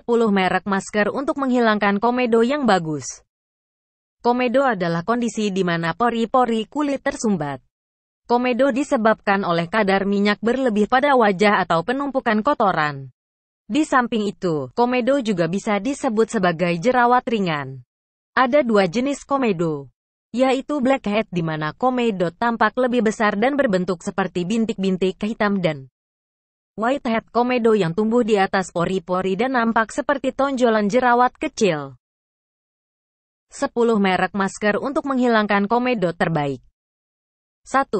10 merek masker untuk menghilangkan komedo yang bagus. Komedo adalah kondisi di mana pori-pori kulit tersumbat. Komedo disebabkan oleh kadar minyak berlebih pada wajah atau penumpukan kotoran. Di samping itu, komedo juga bisa disebut sebagai jerawat ringan. Ada dua jenis komedo, yaitu blackhead di mana komedo tampak lebih besar dan berbentuk seperti bintik-bintik hitam dan Whitehead komedo yang tumbuh di atas pori-pori dan nampak seperti tonjolan jerawat kecil. 10 merek masker untuk menghilangkan komedo terbaik. 1.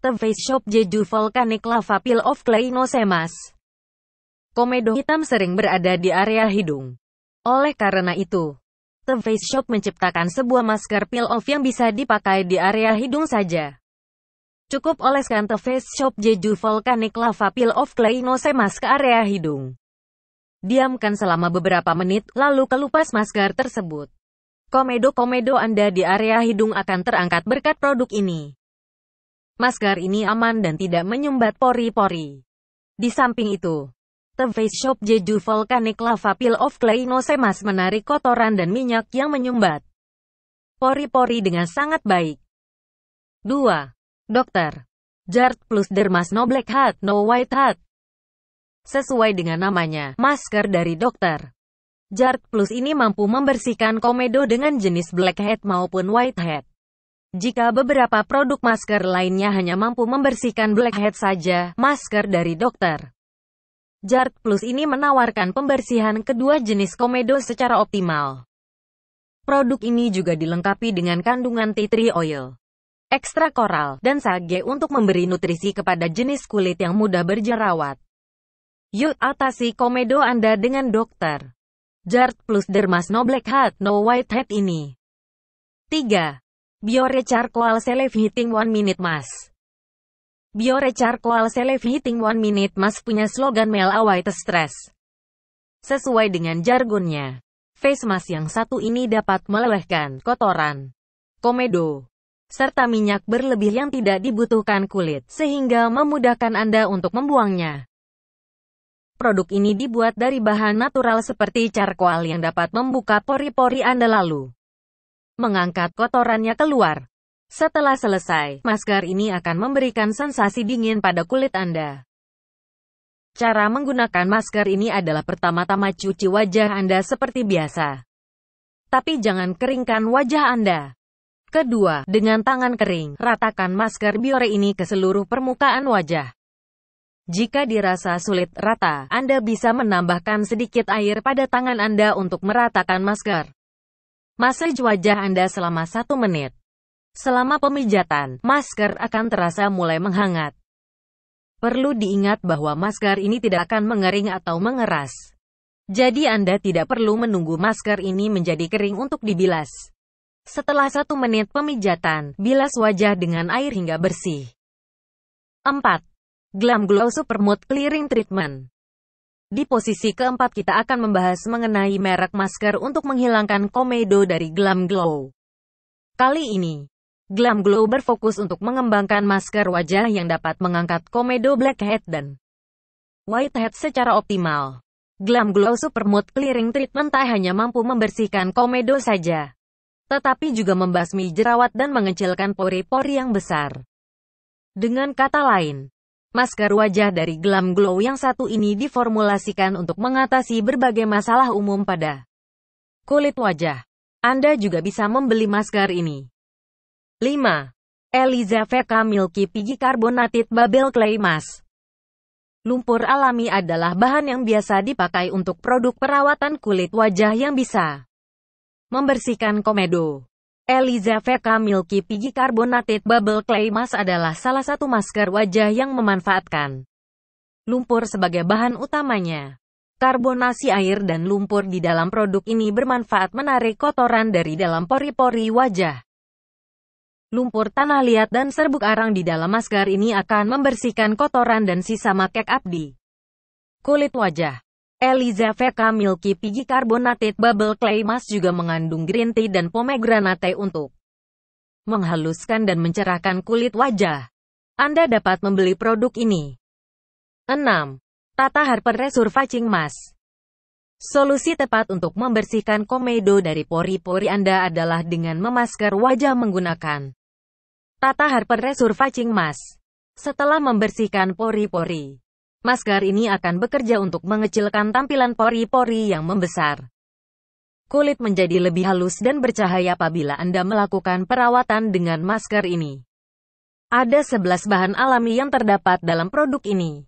The Face Shop Jeju Volcanic Lava Peel of Semas. Komedo hitam sering berada di area hidung. Oleh karena itu, The Face Shop menciptakan sebuah masker peel off yang bisa dipakai di area hidung saja. Cukup oleskan The Face Shop Jeju Volcanic Lava Peel of Clay ke area hidung. Diamkan selama beberapa menit, lalu kelupas masker tersebut. Komedo-komedo Anda di area hidung akan terangkat berkat produk ini. Masker ini aman dan tidak menyumbat pori-pori. Di samping itu, The Face Shop Jeju Volcanic Lava Peel of Clay menarik kotoran dan minyak yang menyumbat pori-pori dengan sangat baik. 2. Dokter. Jart plus Dermas No Black Hat No White Hat. Sesuai dengan namanya, masker dari dokter. Jart Plus ini mampu membersihkan komedo dengan jenis black hat maupun white hat. Jika beberapa produk masker lainnya hanya mampu membersihkan black hat saja, masker dari dokter. Jart Plus ini menawarkan pembersihan kedua jenis komedo secara optimal. Produk ini juga dilengkapi dengan kandungan tea tree oil ekstra koral, dan sage untuk memberi nutrisi kepada jenis kulit yang mudah berjerawat. Yuk atasi komedo Anda dengan dokter. Jart plus Dermas No Black Hat No White Hat ini. 3. Biore Charcoal Self Heating One Minute Mask Biore Charcoal Self Heating One Minute Mask punya slogan Mel Away the Stress. Sesuai dengan jargonnya, face mask yang satu ini dapat melelehkan kotoran, komedo, serta minyak berlebih yang tidak dibutuhkan kulit, sehingga memudahkan Anda untuk membuangnya. Produk ini dibuat dari bahan natural seperti charcoal yang dapat membuka pori-pori Anda lalu mengangkat kotorannya keluar. Setelah selesai, masker ini akan memberikan sensasi dingin pada kulit Anda. Cara menggunakan masker ini adalah pertama-tama cuci wajah Anda seperti biasa. Tapi jangan keringkan wajah Anda. Kedua, dengan tangan kering, ratakan masker biore ini ke seluruh permukaan wajah. Jika dirasa sulit rata, Anda bisa menambahkan sedikit air pada tangan Anda untuk meratakan masker. Massage wajah Anda selama satu menit. Selama pemijatan, masker akan terasa mulai menghangat. Perlu diingat bahwa masker ini tidak akan mengering atau mengeras. Jadi Anda tidak perlu menunggu masker ini menjadi kering untuk dibilas. Setelah satu menit pemijatan, bilas wajah dengan air hingga bersih. 4. Glam Glow Super Mood Clearing Treatment Di posisi keempat kita akan membahas mengenai merek masker untuk menghilangkan komedo dari Glam Glow. Kali ini, Glam Glow berfokus untuk mengembangkan masker wajah yang dapat mengangkat komedo blackhead dan whitehead secara optimal. Glam Glow Super Mood Clearing Treatment tak hanya mampu membersihkan komedo saja, tetapi juga membasmi jerawat dan mengecilkan pori-pori yang besar. Dengan kata lain, masker wajah dari Glam Glow yang satu ini diformulasikan untuk mengatasi berbagai masalah umum pada kulit wajah. Anda juga bisa membeli masker ini. 5. Eliza VK Milky Piggy Carbonated Bubble Clay Mask Lumpur alami adalah bahan yang biasa dipakai untuk produk perawatan kulit wajah yang bisa membersihkan komedo. Elizaveka Milky Piggy Carbonated Bubble Clay Mask adalah salah satu masker wajah yang memanfaatkan lumpur sebagai bahan utamanya. Karbonasi air dan lumpur di dalam produk ini bermanfaat menarik kotoran dari dalam pori-pori wajah. Lumpur tanah liat dan serbuk arang di dalam masker ini akan membersihkan kotoran dan sisa up di Kulit wajah Elizaveta Milky Piggy Carbonated Bubble Clay Mask juga mengandung green tea dan pomegranate untuk menghaluskan dan mencerahkan kulit wajah. Anda dapat membeli produk ini. 6. Tata Harper Resurfacing Mask Solusi tepat untuk membersihkan komedo dari pori-pori Anda adalah dengan memasker wajah menggunakan Tata Harper Resurfacing Mask. Setelah membersihkan pori-pori, Masker ini akan bekerja untuk mengecilkan tampilan pori-pori yang membesar. Kulit menjadi lebih halus dan bercahaya apabila Anda melakukan perawatan dengan masker ini. Ada 11 bahan alami yang terdapat dalam produk ini.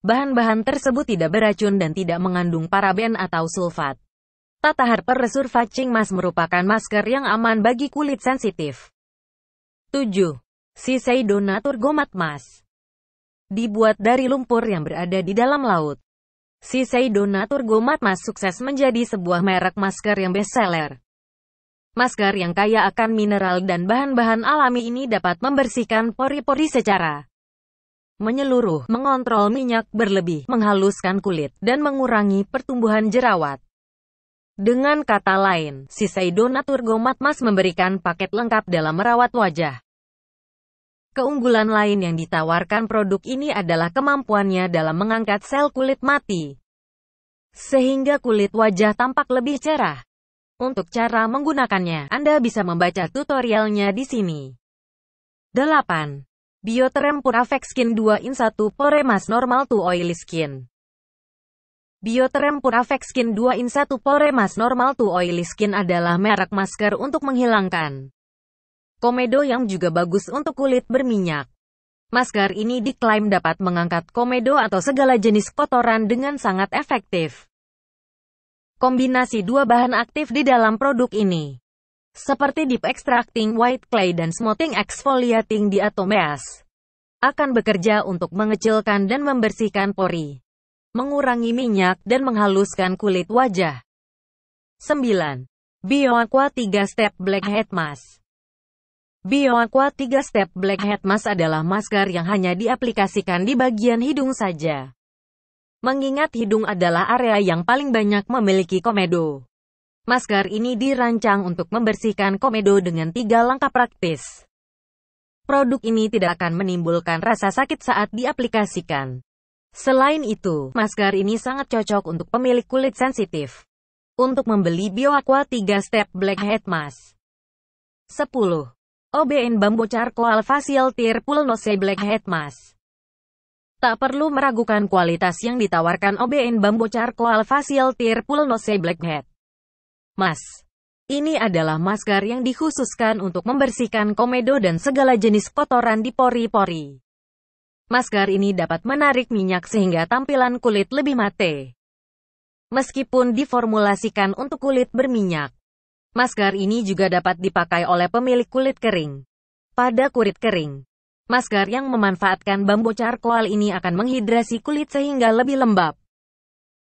Bahan-bahan tersebut tidak beracun dan tidak mengandung paraben atau sulfat. Tatahar Resurfacing Mask merupakan masker yang aman bagi kulit sensitif. 7. Sisei Donatur Gomat Mask dibuat dari lumpur yang berada di dalam laut. Sisei Donatur Gomat Mas sukses menjadi sebuah merek masker yang bestseller. Masker yang kaya akan mineral dan bahan-bahan alami ini dapat membersihkan pori-pori secara menyeluruh, mengontrol minyak berlebih, menghaluskan kulit, dan mengurangi pertumbuhan jerawat. Dengan kata lain, Sisei Donatur Gomat memberikan paket lengkap dalam merawat wajah. Keunggulan lain yang ditawarkan produk ini adalah kemampuannya dalam mengangkat sel kulit mati, sehingga kulit wajah tampak lebih cerah. Untuk cara menggunakannya, Anda bisa membaca tutorialnya di sini. 8. Biotherm Purafex Skin 2 in 1 Poremas Normal to Oily Skin Biotherm Purafex Skin 2 in 1 Poremas Normal to Oily Skin adalah merek masker untuk menghilangkan Komedo yang juga bagus untuk kulit berminyak. Masker ini diklaim dapat mengangkat komedo atau segala jenis kotoran dengan sangat efektif. Kombinasi dua bahan aktif di dalam produk ini, seperti Deep Extracting White Clay dan Smoothing Exfoliating atomeas, akan bekerja untuk mengecilkan dan membersihkan pori, mengurangi minyak dan menghaluskan kulit wajah. 9. BioAqua 3 Step blackhead Mask BioAqua 3 Step Blackhead Mask adalah masker yang hanya diaplikasikan di bagian hidung saja. Mengingat hidung adalah area yang paling banyak memiliki komedo. Masker ini dirancang untuk membersihkan komedo dengan tiga langkah praktis. Produk ini tidak akan menimbulkan rasa sakit saat diaplikasikan. Selain itu, masker ini sangat cocok untuk pemilik kulit sensitif. Untuk membeli BioAqua 3 Step Blackhead Mask. 10. OBN Bambu Charcoal Facial Tear Pool Nose Black Head Mask. Tak perlu meragukan kualitas yang ditawarkan OBN Bambu Charcoal Facial Tear Pool Nose Black Head Mask. Ini adalah masker yang dikhususkan untuk membersihkan komedo dan segala jenis kotoran di pori-pori. Masker ini dapat menarik minyak sehingga tampilan kulit lebih mate. Meskipun diformulasikan untuk kulit berminyak, Masker ini juga dapat dipakai oleh pemilik kulit kering. Pada kulit kering, masker yang memanfaatkan bambu charcoal ini akan menghidrasi kulit sehingga lebih lembab.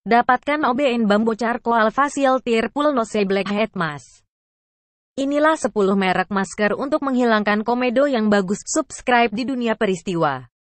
Dapatkan OBN bambu charcoal facial tear pool nose blackhead mask. Inilah 10 merek masker untuk menghilangkan komedo yang bagus. Subscribe di dunia peristiwa.